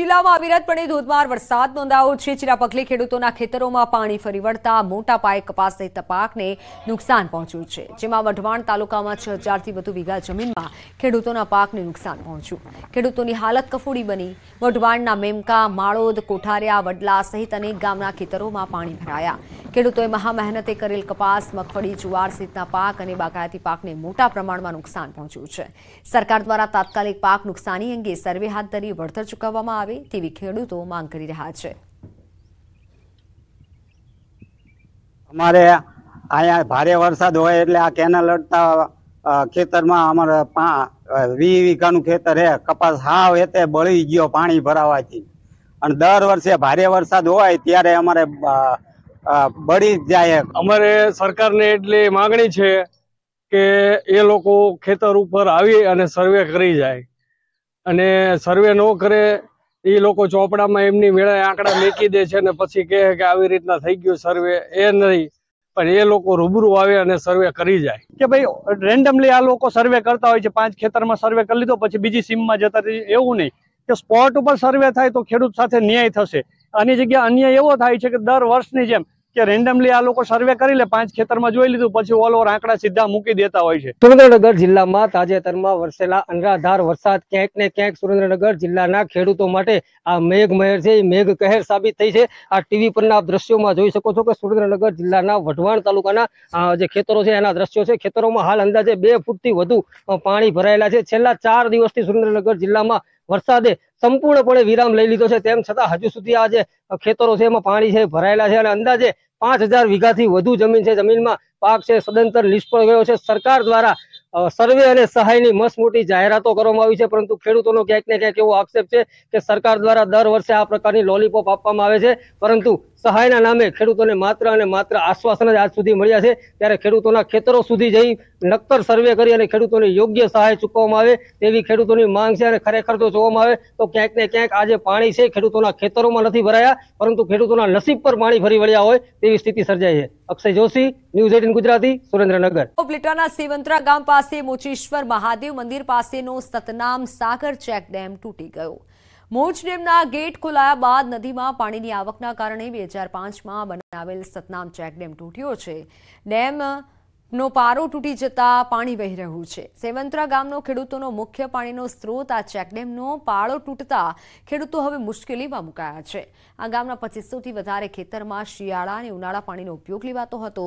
જિલ્લામાં અવિરતપણે ધોધમાર વરસાદ નોંધાયો છે જેના પગલે ખેડૂતોના ખેતરોમાં પાણી ફરી વળતા મોટા પાયે કપાસ સહિત પાકને નુકસાન પહોંચ્યું છે જેમાં વઢવાણ તાલુકામાં છ હજારથી વધુ વીઘા જમીનમાં ખેડૂતોના પાકને નુકસાન પહોંચ્યું ખેડૂતોની હાલત કફોડી બની વઢવાણના મેમકા માળોદ કોઠારિયા વડલા સહિત અનેક ગામના ખેતરોમાં પાણી ભરાયા ખેડૂતોએ મહામહેનતે કરેલ કપાસ મગફળી જુવાર સહિતના પાક અને બાગાયતી પાકને મોટા પ્રમાણમાં નુકસાન પહોંચ્યું છે સરકાર દ્વારા તાત્કાલિક પાક નુકસાની અંગે સર્વે હાથ ધરી વળતર ચૂકવવામાં આવે તેવી ખેડૂતો માંગ કરી રહ્યા છે અમારે અહીંયા ભારે વરસાદ હોય એટલે આ કેનાલ અડતા ખેતરમાં અમારે વી વીઘાનું ખેતર હે કપાસ હાવ એતે બળી ગયો પાણી ભરાવાથી અને દર વર્ષે ભારે વરસાદ હોય ત્યારે અમારે બળી જાય અમારે સરકારને એટલી માગણી છે કે એ લોકો ખેતર ઉપર આવી અને સર્વે કરી જાય અને સર્વે ન કરે એ લોકો ચોપડામાં એમની મેળે આંકડા મેકી દે છે ને પછી કહે કે આવી રીતના થઈ ગયું સર્વે એ નહીં પણ એ લોકો રૂબરૂ આવે અને સર્વે કરી જાય કે ભાઈ રેન્ડમલી આ લોકો સર્વે કરતા હોય છે પાંચ ખેતરમાં સર્વે કરી લીધો પછી બીજી સીમમાં જતા એવું નહીં કે સ્પોટ ઉપર સર્વે થાય તો ખેડૂત સાથે ન્યાય થશે આની જગ્યા અન્ય એવો થાય છે કે દર વર્ષની જેમ કે રેન્ડમલી આ લોકો સર્વે કરી લે પાંચ ખેતરમાં જોઈ લીધું પછી ઓલ ઓવર આંકડા સીધા મૂકી દેતા હોય છે સુરેન્દ્રનગર જિલ્લામાં તાજેતરમાં વરસેલા અનરાધાર વરસાદ ક્યાંક ને ક્યાંક સુરેન્દ્રનગર જિલ્લાના ખેડૂતો માટે આ મેઘ મહેર છે મેઘ કહેર સાબિત થઈ છે આ ટીવી પરના આપ દ્રશ્યોમાં જોઈ શકો છો કે સુરેન્દ્રનગર જિલ્લાના વઢવાણ તાલુકાના જે ખેતરો છે એના દ્રશ્યો છે ખેતરોમાં હાલ અંદાજે બે ફૂટથી વધુ પાણી ભરાયેલા છે છેલ્લા ચાર દિવસથી સુરેન્દ્રનગર જિલ્લામાં વરસાદે સંપૂર્ણપણે વિરામ લઈ લીધો છે તેમ છતાં હજુ સુધી આ જે ખેતરો છે એમાં પાણી છે ભરાયેલા છે અને અંદાજે પાંચ હજાર વીઘાથી વધુ જમીન છે જમીનમાં પાક છે સદંતર નિષ્ફળ ગયો છે સરકાર દ્વારા સર્વે અને સહાયની મસ્ત જાહેરાતો કરવામાં આવી છે પરંતુ ખેડૂતોનો ક્યાંક ને ક્યાંક એવો આક્ષેપ છે કે સરકાર દ્વારા દર વર્ષે આ પ્રકારની લોલીપોપ આપવામાં આવે છે પરંતુ સહાયના નામે ખેડૂતોને માત્ર અને માત્ર આશ્વાસન જ આજ સુધી મળ્યા છે ત્યારે ખેડૂતોના ખેતરો સુધી જઈ નક્કર સર્વે કરી અને ખેડૂતોને યોગ્ય સહાય ચૂકવવામાં આવે તેવી ખેડૂતોની માંગ છે અને ખરેખર જો જોવામાં આવે તો ક્યાંક ને ક્યાંક આજે પાણી છે ખેડૂતોના ખેતરોમાં નથી ભરાયા પરંતુ ખેડૂતોના નસીબ પર પાણી ભરી વળ્યા હોય તેવી સ્થિતિ સર્જાઈ છે અક્ષય જોશી ન્યૂઝ એટીન ગુજરાતી સુરેન્દ્રનગર ઉપલેટાના સેવંતરા ગામ પાસે મોચેશ્વર મહાદેવ મંદિર પાસેનો સતનામ સાગર ચેક ડેમ તૂટી ગયો મોજ ડેમના ગેટ ખોલાયા બાદ નદીમાં પાણીની આવકના કારણે બે હજાર પાંચમાં બનાવેલ સતનામ ચેકડેમ તૂટ્યો છે ડેમ નો પારો તૂટી જતા પાણી વહી રહ્યું છે સેવંતરા ગામનો ખેડૂતોનો મુખ્ય પાણીનો સ્ત્રોત આ ચેકડેમનો પાળો તૂટતા ખેડૂતો હવે મુશ્કેલીમાં મુકાયા છે આ ગામના પચીસોથી વધારે ખેતરમાં શિયાળા અને ઉનાળા પાણીનો ઉપયોગ લેવાતો હતો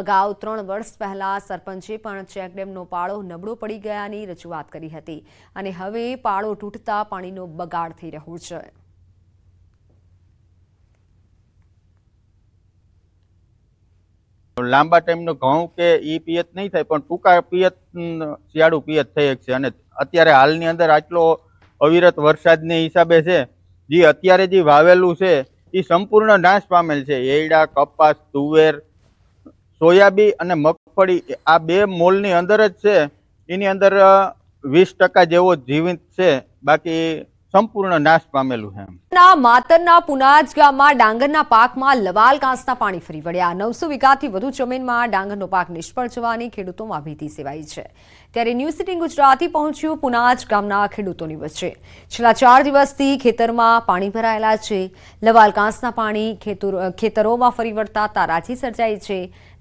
અગાઉ ત્રણ વર્ષ પહેલા સરપંચે પણ ચેકડેમનો પાળો નબળો પડી ગયાની રજૂઆત કરી હતી અને હવે પાળો તૂટતા પાણીનો બગાડ થઈ રહ્યો છે લાંબા ટાઈમનો ઘઉં કે એ પિયત નહીં થાય પણ ટૂંકા પિયત શિયાળુ પિયત થઈ છે અને અત્યારે હાલની અંદર આટલો અવિરત વરસાદને હિસાબે છે જે અત્યારે જે વાવેલું છે એ સંપૂર્ણ નાશ પામેલ છે એડા કપાસ તુવેર સોયાબી અને મગફળી આ બે મોલની અંદર જ છે એની અંદર વીસ ટકા જેવો જીવિત છે બાકી સંપૂર્ણ નાશ પામેલું છે માતરના પુનાજ ગામમાં ડાંગરના પાકમાં લવાલ કાંસના પાણી ફરી વળ્યા નવસો વીઘાથી વધુ જમીનમાં ડાંગરનો પાક નિષ્ફળ જવાની ખેડૂતોમાં ભીતિ સેવાઈ છે ત્યારે ન્યૂ સિટી ગુજરાતથી પહોંચ્યું પુનાજ ગામના ખેડૂતોની વચ્ચે છેલ્લા ચાર દિવસથી ખેતરમાં પાણી ભરાયેલા છે લવાલ કાંસના પાણી ખેતરોમાં ફરી વળતા તારાથી સર્જાઈ છે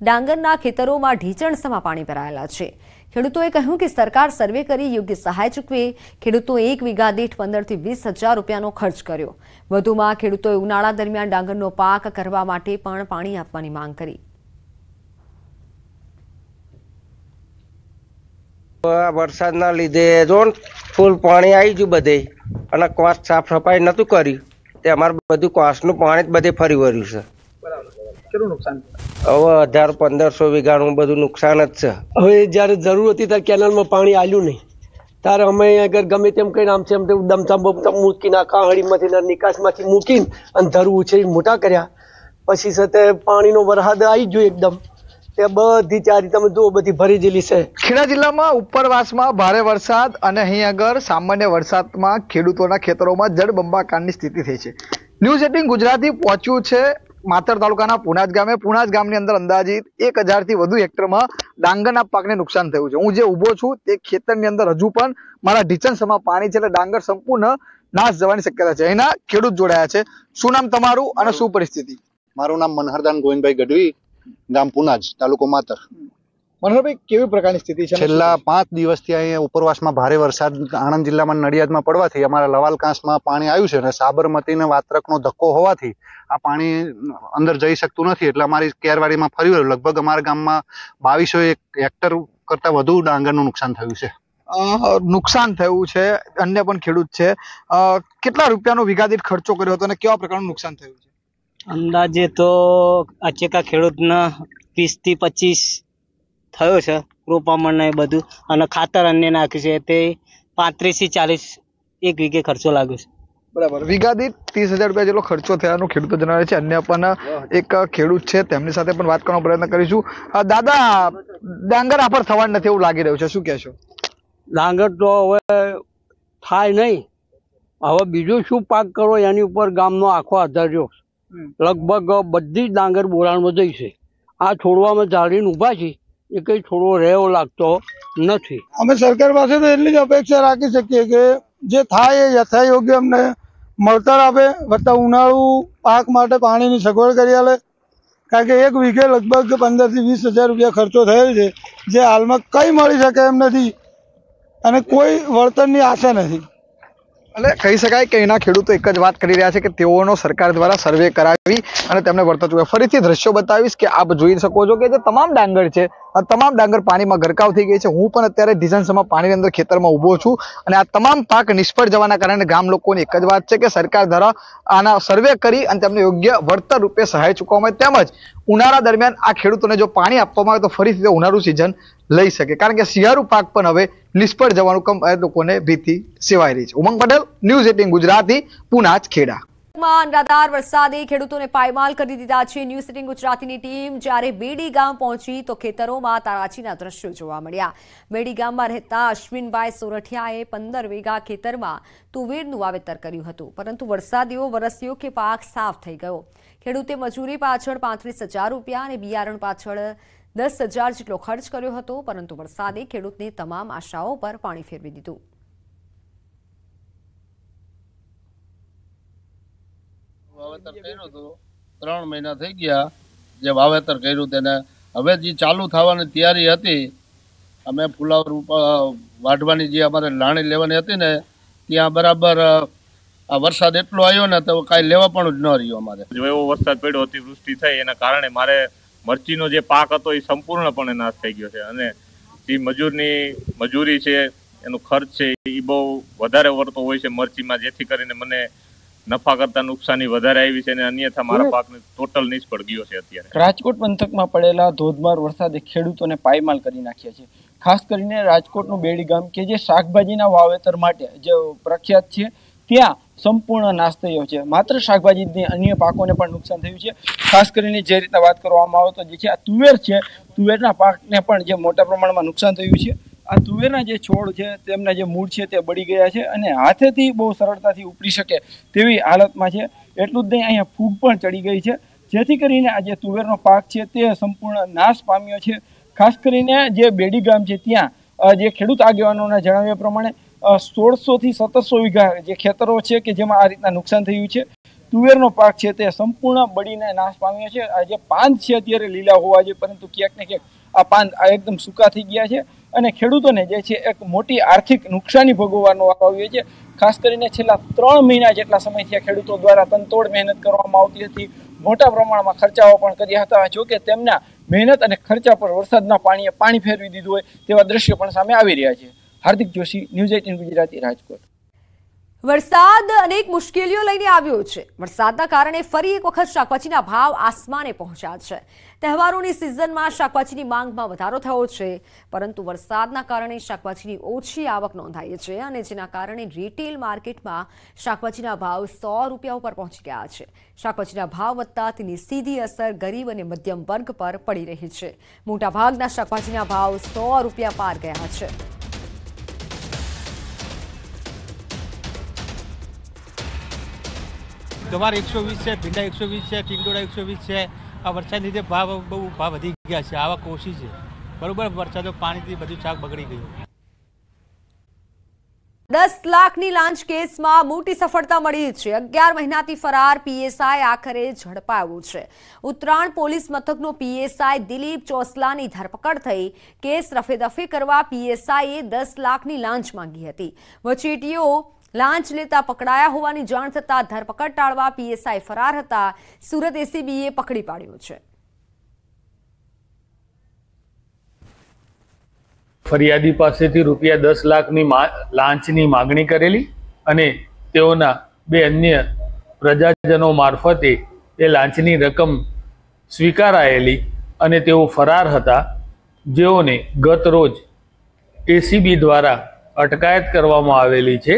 ડાંગરના ખેતરોમાં ઢીચણસમાં પાણી ભરાયેલા છે ખેડૂતોએ કહ્યું કે સરકાર સર્વે કરી યોગ્ય સહાય ચૂકવે ખેડૂતો એક વીઘા દીઠ પંદરથી વીસ હજાર રૂપિયાનો ખર્ચ કર્યો વધુમાં ખેડૂતોએ ઉનાળા દરમિયાન ડાંગરનો પાક કરવા માટે પણ પાણી આપવાની માંગ કરી વરસાદના લીધે જો ફૂલ પાણી આવી ગયું બધે અને કોસ સાફ સફાઈ નહોતું કર્યું તે અમારે બધું કોસનું પાણી જ બધે ફરી વળ્યું છે કેટલું નુકસાન હવે હજાર પંદરસો વીઘાનું બધું નુકસાન જ છે હવે જયારે જરૂર હતી ત્યારે કેનાલમાં પાણી આવ્યું નહીં ત્યારે અમે આગળ ગમે તેમ કઈ આમ છે દમતા બમતા મૂકીને કાહળીમાંથી નિકાસમાંથી મૂકીને અને ધરું ઉછેરી મોટા કર્યા પછી સાથે પાણીનો વરહાદ આવી ગયો એકદમ તે બધી ચારી તમે જુઓ બધી ભરી ગયેલી છે ખેડા જિલ્લામાં ઉપરવાસમાં ભારે વરસાદ અને અહીં આગળ સામાન્ય વરસાદમાં ખેડૂતોના ખેતરોમાં જળબંબાકારની સ્થિતિ થઈ છે ન્યૂઝ એટીન ગુજરાતી પહોંચ્યું છે માતર તાલુકાના પુનાજ ગામે પુનાજ ગામની અંદર અંદાજિત એક હજારથી વધુ હેક્ટરમાં ડાંગરના પાકને નુકસાન થયું છે હું જે ઉભો છું તે ખેતરની અંદર હજુ પણ મારા ઢીચણસમાં પાણી છે એટલે ડાંગર સંપૂર્ણ નાશ જવાની શક્યતા છે એના ખેડૂત જોડાયા છે શું નામ તમારું અને શું પરિસ્થિતિ મારું નામ મનહરદાન ગોવિંદભાઈ ગઢવી ગામ પુનાજ તાલુકો માતર મનોહરભાઈ કેવી પ્રકારની સ્થિતિ છે છેલ્લા પાંચ દિવસથી અહીંયા ઉપરવાસમાં ભારે વરસાદ આણંદ જિલ્લામાં નડિયાદમાં પડવાથી અમારા લવાલ પાણી આવ્યું છે અને સાબરમતી વાત્રકનો ધક્કો હોવાથી આ પાણી અંદર જઈ શકતું નથી એટલે અમારી કેરવાડીમાં ફરી વળ્યું લગભગ અમારા ગામમાં બાવીસો એક હેક્ટર કરતાં વધુ ડાંગરનું નુકસાન થયું છે નુકસાન થયું છે અન્ય પણ ખેડૂત છે કેટલા રૂપિયાનો વિઘાદિત ખર્ચો કર્યો હતો અને કેવા પ્રકારનું નુકસાન થયું છે અંદાજે તો અચેકા ખેડૂતના વીસથી પચીસ થયો છે રોપામણ ને બધું અને ખાતર અન્ય નાખ્યું છે તે પાંત્રીસથી ચાલીસ એક વીઘે ખર્ચો લાગ્યો છે બરાબર વીઘા દીઠ ત્રીસ હજાર રૂપિયા જેટલો ખર્ચો થયાનું ખેડૂતો જણાવે છે અન્ય પણ એક ખેડૂત છે તેમની સાથે પણ વાત કરવાનો પ્રયત્ન કરીશું દાદા ડાંગર આ આફર થવા નથી એવું લાગી રહ્યું છે શું કહેશો ડાંગર તો હવે થાય નહીં હવે બીજું શું પાક કરો એની ઉપર ગામનો આખો આધાર રહ્યો લગભગ બધી જ ડાંગર બોરાણમાં જઈ છે આ છોડવામાં ઝાડીને ઊભા છે એ કંઈ થોડો રહેવો લાગતો નથી અમે સરકાર પાસે તો એટલી જ અપેક્ષા રાખી શકીએ કે જે થાય એ યથાયોગ્ય અમને મળતર આપે વત્તા ઉનાળુ પાક માટે પાણીની સગવડ કરી આલે કારણ કે એક વીઘે લગભગ પંદરથી વીસ હજાર રૂપિયા ખર્ચો થયેલ છે જે હાલમાં કંઈ મળી શકે એમ નથી અને કોઈ વળતરની આશા નથી એટલે કહી શકાય કે એના ખેડૂતો એક જ વાત કરી રહ્યા છે કે તેઓનો સરકાર દ્વારા સર્વે કરાવી અને તેમને વળતર ચૂકવે ફરીથી દ્રશ્યો બતાવીશ કે આપ જોઈ શકો છો કે જે તમામ ડાંગર છે તમામ ડાંગર પાણીમાં ગરકાવ થઈ ગઈ છે હું પણ અત્યારે સમા પાણીની અંદર ખેતરમાં ઊભો છું અને આ તમામ પાક નિષ્ફળ જવાના કારણે ગામ લોકોની એક જ વાત છે કે સરકાર દ્વારા આના સર્વે કરી અને તેમને યોગ્ય વળતર રૂપે સહાય ચૂકવવામાં તેમજ ઉનાળા દરમિયાન આ ખેડૂતોને જો પાણી આપવામાં આવે તો ફરીથી તે ઉનાળુ સિઝન લઈ શકે કારણ કે શિયાળુ પાક પણ હવે નિષ્ફળ જવાનું કમ લોકોને ભીતિ સેવાઈ રહી છે ઉમંગ પટેલ ન્યૂઝ એટીન ગુજરાતી પુના ખેડા માં અનરાધાર વરસાદે ખેડૂતોને પાયમાલ કરી દીધા છે ન્યૂ સિટિંગ ગુજરાતીની ટીમ જ્યારે બેડી ગામ પહોંચી તો ખેતરોમાં તારાચીના દ્રશ્યો જોવા મળ્યા બેડી ગામમાં રહેતા અશ્વિનભાઈ સોરઠિયાએ પંદર વીઘા ખેતરમાં તુવેરનું વાવેતર કર્યું હતું પરંતુ વરસાદ એવો વરસ્યો કે પાક સાફ થઈ ગયો ખેડૂતે મજૂરી પાછળ પાંત્રીસ રૂપિયા અને બિયારણ પાછળ દસ જેટલો ખર્ચ કર્યો હતો પરંતુ વરસાદે ખેડૂતને તમામ આશાઓ પર પાણી ફેરવી દીધું વાવેતર કર્યું હતું ત્રણ મહિના થઈ ગયા જે વાવેતર કર્યું તેને હવે જે ચાલુ થવાની તૈયારી હતી અમે ફુલાવર વાઢવાની જે અમારે લાણી લેવાની હતી ને ત્યાં બરાબર આ વરસાદ એટલો આવ્યો ને તો કાંઈ લેવા પણ જ ન રહ્યું અમારે એવો વરસાદ પડ્યો અતિવૃષ્ટિ થઈ એના કારણે મારે મરચીનો જે પાક હતો એ સંપૂર્ણપણે નાશ થઈ ગયો છે અને જે મજૂરની મજૂરી છે એનો ખર્ચ છે એ બહુ વધારે વળતો હોય છે મરચીમાં જેથી કરીને મને નફા કરતા નુકસાની વધારે આવી છે અને અન્યથા મારા પાકને ટોટલ નિષ્ફળ ગયો છે અત્યારે રાજકોટ પંથકમાં પડેલા ધોધમાર વરસાદે ખેડૂતોને પાયમાલ કરી નાખ્યા છે ખાસ કરીને રાજકોટનું બેડી ગામ કે જે શાકભાજીના વાવેતર માટે જે પ્રખ્યાત છે ત્યાં સંપૂર્ણ નાશ થયો છે માત્ર શાકભાજી અન્ય પાકોને પણ નુકસાન થયું છે ખાસ કરીને જે રીતના વાત કરવામાં આવે તો જે છે આ તુવેર છે તુવેરના પાકને પણ જે મોટા પ્રમાણમાં નુકસાન થયું છે આ તુવેરના જે છોડ છે તેમના જે મૂળ છે તે બળી ગયા છે અને હાથેથી બહુ સરળતાથી ઉપડી શકે તેવી હાલતમાં છે એટલું જ નહીં અહીંયા ફૂગ પણ ચડી ગઈ છે જેથી કરીને આ જે તુવેરનો પાક છે તે સંપૂર્ણ નાશ પામ્યો છે ખાસ કરીને જે બેડી ગામ છે ત્યાં જે ખેડૂત આગેવાનોના જણાવ્યા પ્રમાણે સોળસોથી સત્તરસો વીઘા જે ખેતરો છે કે જેમાં આ રીતના નુકસાન થયું છે તુવેરનો પાક છે તે સંપૂર્ણ બળીને નાશ પામ્યો છે આ જે પાન છે અત્યારે લીલા હોવા જોઈએ પરંતુ ક્યાંક ને ક્યાંક આ પાન એકદમ સૂકા થઈ ગયા છે અને ખેડૂતોને જે છે એક મોટી આર્થિક નુકસાની ભોગવવાનો આવ્યો છે ખાસ કરીને છેલ્લા ત્રણ મહિના જેટલા સમયથી ખેડૂતો દ્વારા તનતોડ મહેનત કરવામાં આવતી હતી મોટા પ્રમાણમાં ખર્ચાઓ પણ કર્યા હતા જોકે તેમના મહેનત અને ખર્ચા પર વરસાદના પાણીએ પાણી ફેરવી દીધું હોય તેવા દ્રશ્યો પણ સામે આવી રહ્યા છે હાર્દિક જોશી ન્યૂઝ એટીન ગુજરાતી રાજકોટ વરસાદ અનેક મુશ્કેલીઓ લઈને આવ્યો છે વરસાદના કારણે ફરી એક વખત શાકભાજીના ભાવ આસમાને પહોંચ્યા છે તહેવારોની સિઝનમાં શાકભાજીની માંગમાં વધારો થયો છે પરંતુ વરસાદના કારણે શાકભાજીની ઓછી આવક નોંધાઈ છે અને જેના કારણે રિટેલ માર્કેટમાં શાકભાજીના ભાવ સો રૂપિયા ઉપર પહોંચી ગયા છે શાકભાજીના ભાવ વધતા તેની સીધી અસર ગરીબ અને મધ્યમ વર્ગ પર પડી રહી છે મોટાભાગના શાકભાજીના ભાવ સો રૂપિયા પાર ગયા છે ગવાર એકસો વીસ છે ભીંડા એકસો વીસ છે ટીંડોળા એકસો વીસ છે આ વરસાદને લીધે ભાવ બહુ ભાવ વધી ગયા છે આવા કોશી છે બરોબર વરસાદો પાણીથી બધું શાક બગડી ગયું દસ લાખની લાંચ કેસમાં મોટી સફળતા મળી છે અગિયાર મહિનાથી ફરાર પીએસઆઈ આખરે ઝડપાયો છે ઉત્તરાયણ પોલીસ મથકનો પીએસઆઈ દિલીપ ચોસલાની ધરપકડ થઈ કેસ રફેદફે કરવા પીએસઆઈએ દસ લાખની લાંચ માંગી હતી વચેટીઓ લાંચ લેતા પકડાયા હોવાની જાણ થતાં ધરપકડ ટાળવા પીએસઆઈ ફરાર હતા સુરત એસીબીએ પકડી પાડ્યો છે ફરિયાદી પાસેથી રૂપિયા દસ લાખની લાંચની માગણી કરેલી અને તેઓના બે અન્ય પ્રજાજનો મારફતે એ લાંચની રકમ સ્વીકારાયેલી અને તેઓ ફરાર હતા જેઓને ગત રોજ એસીબી દ્વારા અટકાયત કરવામાં આવેલી છે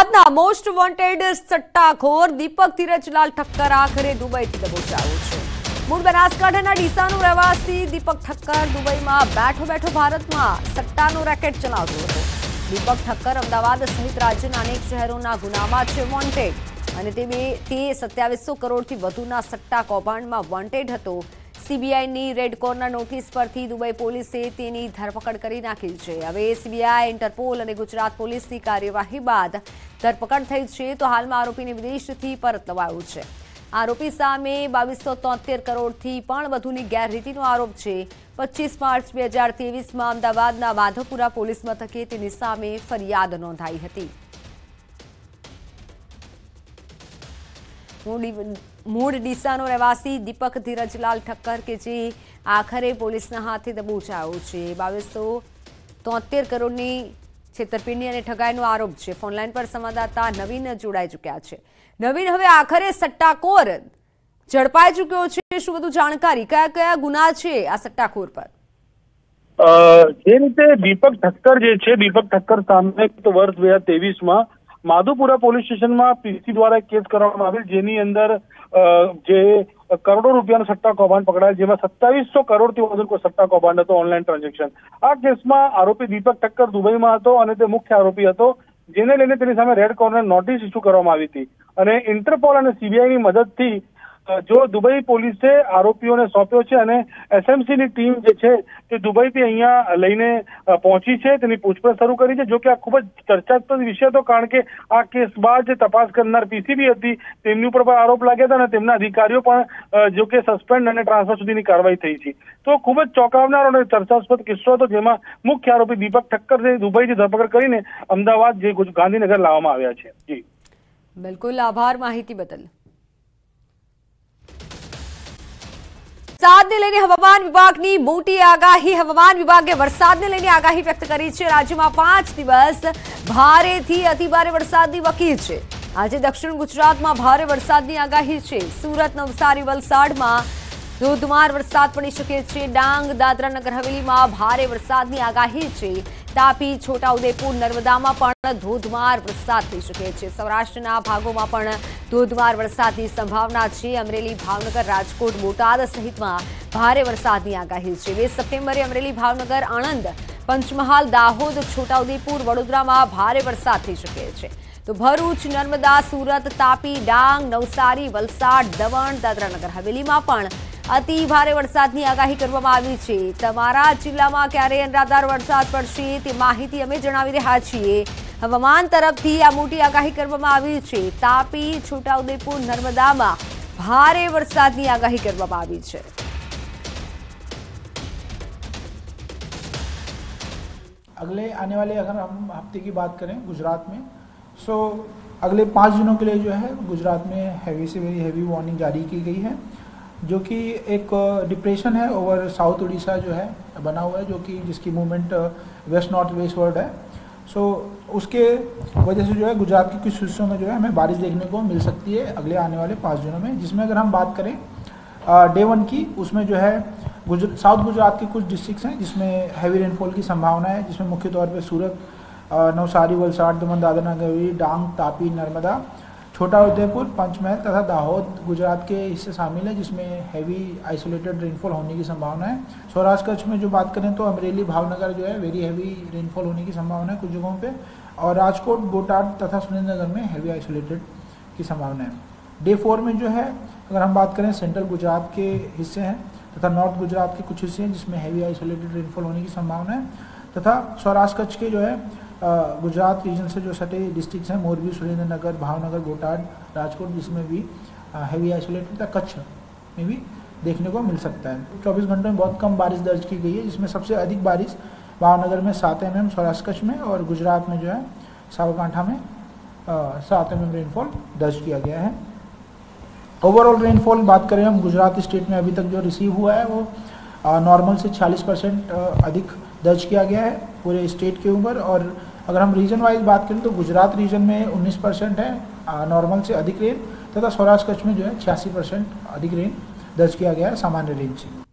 આજના મોસ્ટ વોન્ટેડ સટ્ટાખોર દીપક ધીરજલાલ ઠક્કર આખરે દુબઈથી દબોચાયો છે મૂળ બનાસકાંઠાના ડીસાનો રહેવાસી દીપક ઠક્કર દુબઈમાં બેઠો બેઠો ભારતમાં સટ્ટાનો રેકેટ ચલાવતો હતો દીપક ઠક્કર અમદાવાદ સહિત રાજ્યના અનેક શહેરોના ગુનામાં છે વોન્ટેડ અને તે સત્યાવીસો કરોડથી વધુના સટ્ટા કૌભાંડમાં વોન્ટેડ હતો સીબીઆઈની રેડ કોર્નર નોટિસ પરથી દુબઈ પોલીસે તેની ધરપકડ કરી નાખી છે હવે સીબીઆઈ ઇન્ટરપોલ અને ગુજરાત પોલીસની કાર્યવાહી બાદ ધરપકડ થઈ છે તો હાલમાં આરોપીને વિદેશથી પરત લવાયો છે આરોપી સામે બાવીસો તોતેર કરોડથી પણ વધુની ગેરરીતિનો આરોપ છે પચીસ માર્ચ બે હજાર ત્રેવીસમાં અમદાવાદના માધવપુરા પોલીસ મથકે તેની સામે ફરિયાદ નોંધાઈ હતી મૂળ ડીસાનો રહેવાસી દીપક ધીરજલાલ ઠક્કર કે જે આખરે પોલીસના હાથે દબોચાયો છે બાવીસો તોતેર કરોડની છેતરપિંડી અને ઠગાઈનો આરોપ છે ફોનલાઈન પર સંવાદદાતા નવીન જોડાઈ ચૂક્યા છે નવીન હવે આખરે સટ્ટાખોર ઝડપાઈ ચુક્યો છે શું બધું જાણકારી કયા કયા ગુના છે આ સટ્ટાખોર પર જે રીતે દીપક ઠક્કર જે છે દીપક ઠક્કર સામે વર્ષ બે હજાર માં માધુપુરા પોલીસ સ્ટેશનમાં પીસી દ્વારા કેસ કરવામાં આવેલ જેની અંદર જે કરોડો રૂપિયાનો સટ્ટા કૌભાંડ પકડાયેલ જેમાં સત્તાવીસો કરોડથી વધુ સટ્ટા કૌભાંડ હતો ઓનલાઈન ટ્રાન્ઝેક્શન આ કેસમાં આરોપી દીપક ઠક્કર દુબઈમાં હતો અને તે મુખ્ય આરોપી હતો જેને લઈને તેની સામે રેડ કોર્નર નોટિસ ઇસ્યુ કરવામાં આવી હતી અને ઇન્ટરપોલ અને સીબીઆઈની મદદથી જો દુબઈ પોલીસે આરોપીઓને સોંપ્યો છે અને એસએમસીની ટીમ જે છે તે દુબઈથી અહીંયા લઈને પહોંચી છે તેની પૂછપરછ શરૂ કરી છે જો આ ખૂબ જ ચર્ચાસ્પદ વિષય હતો કારણ કે આ કેસ બાદ જે તપાસ કરનાર પીસીબી હતી તેમની ઉપર પણ આરોપ લાગ્યા હતા અને તેમના અધિકારીઓ પણ જો કે સસ્પેન્ડ અને ટ્રાન્સફર સુધીની કાર્યવાહી થઈ છે તો ખૂબ જ ચોંકાવનાર અને ચર્ચાસ્પદ કિસ્સો હતો જેમાં મુખ્ય આરોપી દીપક ઠક્કરને દુબઈથી ધરપકડ કરીને અમદાવાદ જે ગાંધીનગર લાવવામાં આવ્યા છે જી બિલકુલ આભાર માહિતી બદલ વરસાદને લઈને હવામાન વિભાગની મોટી આગાહી હવામાન વિભાગે વરસાદને લઈને આગાહી વ્યક્ત કરી છે રાજ્યમાં પાંચ દિવસ ભારેથી અતિભારે વરસાદની વકીલ છે આજે દક્ષિણ ગુજરાતમાં ભારે વરસાદની આગાહી છે સુરત નવસારી વલસાડમાં ધોધમાર વરસાદ પડી શકે છે ડાંગ દાદરા નગર હવેલીમાં ભારે વરસાદની આગાહી છે તાપી છોટાઉદેપુર નર્મદામાં પણ ધોધમાર વરસાદ થઈ શકે છે સૌરાષ્ટ્રના ભાગોમાં પણ ધોધમાર વરસાદની સંભાવના છે અમરેલી ભાવનગર રાજકોટ બોટાદ સહિતમાં ભારે વરસાદની આગાહી છે વીસ સપ્ટેમ્બરે અમરેલી ભાવનગર આણંદ પંચમહાલ દાહોદ છોટાઉદેપુર વડોદરામાં ભારે વરસાદ થઈ શકે છે તો ભરૂચ નર્મદા સુરત તાપી ડાંગ નવસારી વલસાડ દમણ દાદરાનગર હવેલીમાં પણ अति भारी बरसात की आगाही करवमा आवी छे તમારા જિલ્લામાં ક્યારે અનરાધાર વરસાદ પડશે તે માહિતી અમે જણાવી રહ્યા છીએ હવામાન તરફથી આ મોટી આગહી કરવામાં આવી છે તાપી છોટાઉદેપુર नर्मदाમાં ભારે વરસાદની આગહી કરવામાં આવી છે अगले आने वाले अगर हम हफ्ते की बात करें गुजरात में सो अगले 5 दिनों के लिए जो है गुजरात में हैवी से वेरी हैवी वार्निंग जारी की गई है जो कि एक डिप्रेशन है ओवर साउथ उड़ीसा जो है बना हुआ है जो कि जिसकी movement west north west world है सो so, उसके वजह से जो है गुजरात के कुछ हिस्सों में जो है हमें बारिश देखने को मिल सकती है अगले आने वाले पाँच दिनों में जिसमें अगर हम बात करें डे वन की उसमें जो है गुजर साउथ गुजरात के कुछ डिस्ट्रिक्ट हैं जिसमें हैवी रेनफॉल की संभावना है जिसमें मुख्य तौर पर सूरत नवसारी वलसाड दमन दादा नगरी डांग तापी नर्मदा छोटा उदयपुर पंचमहल तथा दाहोद गुजरात के हिस्से शामिल है जिसमें हैवी आइसोलेटेड रेनफॉल होने की संभावना है सौराष्ट्र कच्छ में जो बात करें तो अमरेली भावनगर जो है वेरी हैवी रेनफॉल होने की संभावना है कुछ जगहों पे और राजकोट बोटाड तथा सुरेंद्रनगर में हैवी आइसोलेटेड की संभावना है डे फोर में जो है अगर हम बात करें सेंट्रल गुजरात के हिस्से हैं तथा नॉर्थ गुजरात के कुछ हिस्से हैं जिसमें हैवी आइसोलेटेड रेनफॉल होने की संभावना है तथा सौराष्ट्र कच्छ के जो है गुजरात रीजन से जो सटे डिस्ट्रिक्ट हैं मोरबी सुरेंद्रनगर भावनगर गोटाड राजकोट जिसमें भी हैवी आइसोलेटेड था कच्छ में भी देखने को मिल सकता है चौबीस घंटों में बहुत कम बारिश दर्ज की गई है जिसमें सबसे अधिक बारिश भावनगर में सात एम एम सौराष्ट्र में और गुजरात में जो है साबरकांठा में सात एम एम रेनफॉल दर्ज किया गया है ओवरऑल रेनफॉल बात करें हम गुजरात स्टेट में अभी तक जो रिसीव हुआ है वो नॉर्मल से 40 परसेंट अधिक दर्ज किया गया है पूरे स्टेट के ऊपर और अगर हम रीजन वाइज बात करें तो गुजरात रीजन में 19 परसेंट है नॉर्मल से अधिक रेन तथा सौराष्ट्र कच्छ में जो है छियासी परसेंट अधिक रेन दर्ज किया गया है सामान्य रेंज से